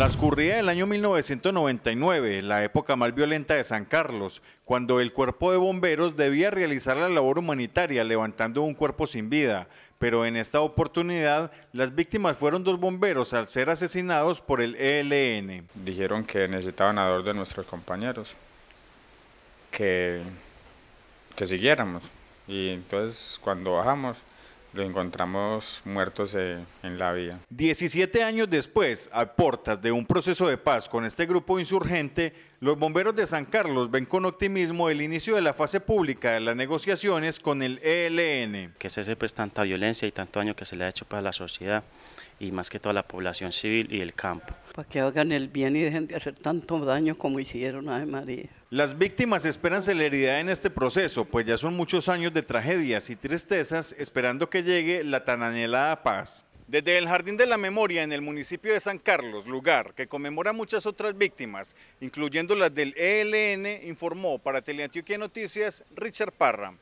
Transcurría el año 1999, la época más violenta de San Carlos, cuando el cuerpo de bomberos debía realizar la labor humanitaria levantando un cuerpo sin vida, pero en esta oportunidad las víctimas fueron dos bomberos al ser asesinados por el ELN. Dijeron que necesitaban a dos de nuestros compañeros, que, que siguiéramos. Y entonces cuando bajamos lo encontramos muertos en la vía. 17 años después, a portas de un proceso de paz con este grupo insurgente, los bomberos de San Carlos ven con optimismo el inicio de la fase pública de las negociaciones con el ELN. Que se pues tanta violencia y tanto daño que se le ha hecho para la sociedad y más que toda la población civil y el campo que hagan el bien y dejen de hacer tanto daño como hicieron a María. Las víctimas esperan celeridad en este proceso, pues ya son muchos años de tragedias y tristezas esperando que llegue la tan anhelada paz. Desde el Jardín de la Memoria en el municipio de San Carlos, lugar que conmemora muchas otras víctimas, incluyendo las del ELN, informó para Teleantioquia Noticias Richard Parra.